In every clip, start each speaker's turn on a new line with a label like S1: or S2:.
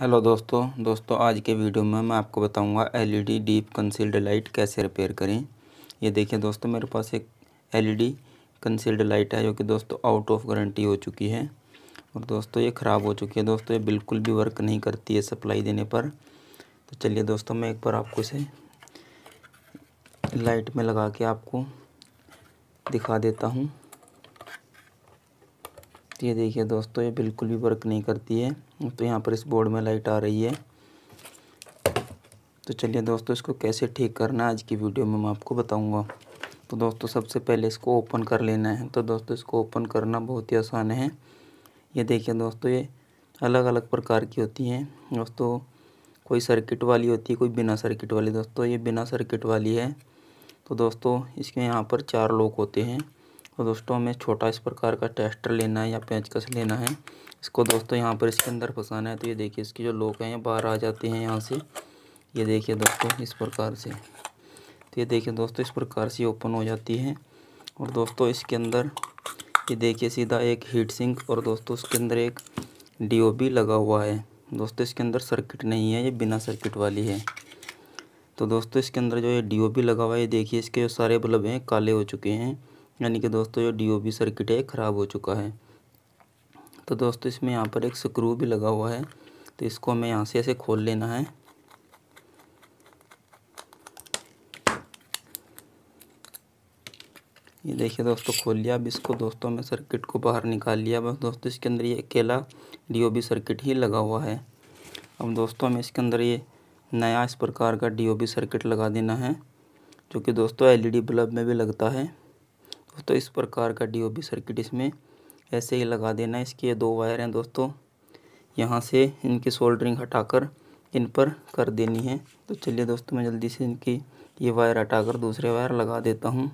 S1: hello दोस्तों दोस्तों आज के वीडियो में मैं आपको बताऊंगा एलईडी डीप कंसील्ड लाइट कैसे रिपेयर करें ये देखिए दोस्तों मेरे पास एक एलईडी कंसील्ड लाइट है जो कि दोस्तों आउट ऑफ गारंटी हो चुकी है और दोस्तों ये ख़राब हो चुकी है दोस्तों ये बिल्कुल भी वर्क नहीं करती है सप्लाई देने पर तो चलिए दोस्तों मैं एक बार आपको इसे लाइट में लगा के आपको दिखा देता हूँ ये देखिए दोस्तों ये बिल्कुल भी वर्क नहीं करती है तो यहाँ पर इस बोर्ड में लाइट आ रही है तो चलिए दोस्तों इसको कैसे ठीक करना है आज की वीडियो में मैं आपको बताऊँगा तो दोस्तों सबसे पहले इसको ओपन कर लेना है तो दोस्तों इसको ओपन करना बहुत ही आसान है ये देखिए दोस्तों ये अलग अलग प्रकार की होती हैं दोस्तों कोई सर्किट वाली होती है कोई बिना सर्किट वाली दोस्तों ये बिना सर्किट वाली है तो दोस्तों इसके यहाँ पर चार लोग होते हैं तो दोस्तों हमें छोटा इस प्रकार का टेस्टर लेना है या पेंचकस लेना है इसको दोस्तों यहाँ पर इसके अंदर फंसाना है तो ये देखिए इसकी जो लोग हैं बाहर आ जाते हैं यहाँ से ये देखिए दोस्तों इस प्रकार से तो ये देखिए दोस्तों इस प्रकार से ओपन हो जाती है और दोस्तों इसके अंदर ये देखिए सीधा एक हीट सिंक और दोस्तों उसके अंदर एक डी लगा हुआ है दोस्तों इसके अंदर सर्किट नहीं है ये बिना सर्किट वाली है तो दोस्तों इसके अंदर जो ये डी लगा हुआ है ये देखिए इसके जो सारे बल्ब हैं काले हो चुके हैं यानी कि दोस्तों जो डीओबी सर्किट है ख़राब हो चुका है तो दोस्तों इसमें यहाँ पर एक स्क्रू भी लगा हुआ है तो इसको हमें यहाँ से ऐसे खोल लेना है ये देखिए दोस्तों खोल लिया अब इसको दोस्तों मैं सर्किट को बाहर निकाल लिया बस दोस्तों इसके अंदर ये अकेला डीओबी सर्किट ही लगा हुआ है अब दोस्तों हमें इसके अंदर ये नया इस प्रकार का डीओबी सर्किट लगा देना है जो कि दोस्तों एलईडी बल्ब e में भी लगता है दोस्तों इस प्रकार का डीओबी सर्किट इसमें ऐसे ही लगा देना इसके ये दो वायर हैं दोस्तों यहाँ से इनकी सोल्डरिंग हटाकर इन पर कर देनी है तो चलिए दोस्तों मैं जल्दी से इनकी ये वायर हटाकर दूसरे वायर लगा देता हूँ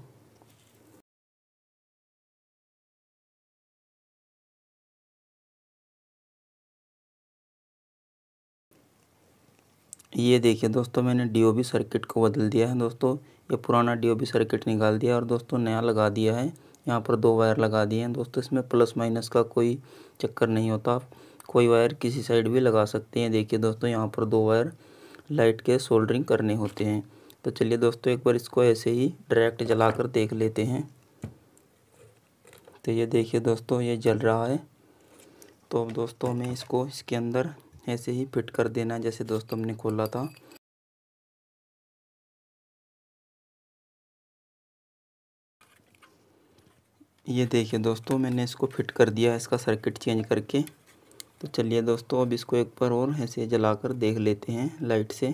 S1: ये देखिए दोस्तों मैंने डीओबी सर्किट को बदल दिया है दोस्तों ये पुराना डी सर्किट निकाल दिया और दोस्तों नया लगा दिया है यहाँ पर दो वायर लगा दिए हैं दोस्तों इसमें प्लस माइनस का कोई चक्कर नहीं होता कोई वायर किसी साइड भी लगा सकते हैं देखिए दोस्तों यहाँ पर दो वायर लाइट के सोल्डरिंग करने होते हैं तो चलिए दोस्तों एक बार इसको ऐसे ही डायरेक्ट जलाकर देख लेते हैं तो ये देखिए दोस्तों ये जल रहा है तो अब दोस्तों हमें इसको इसके अंदर ऐसे ही फिट कर देना जैसे दोस्तों हमने खोला था ये देखिए दोस्तों मैंने इसको फिट कर दिया है इसका सर्किट चेंज करके तो चलिए दोस्तों अब इसको एक बार और ऐसे जला कर देख लेते हैं लाइट से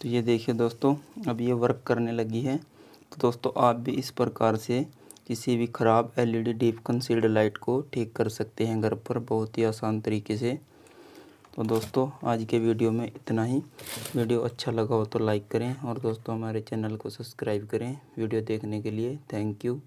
S1: तो ये देखिए दोस्तों अब ये वर्क करने लगी है तो दोस्तों आप भी इस प्रकार से किसी भी ख़राब एलईडी डीप कंसील्ड लाइट को ठीक कर सकते हैं घर पर बहुत ही आसान तरीके से तो दोस्तों आज के वीडियो में इतना ही वीडियो अच्छा लगा हो तो लाइक करें और दोस्तों हमारे चैनल को सब्सक्राइब करें वीडियो देखने के लिए थैंक यू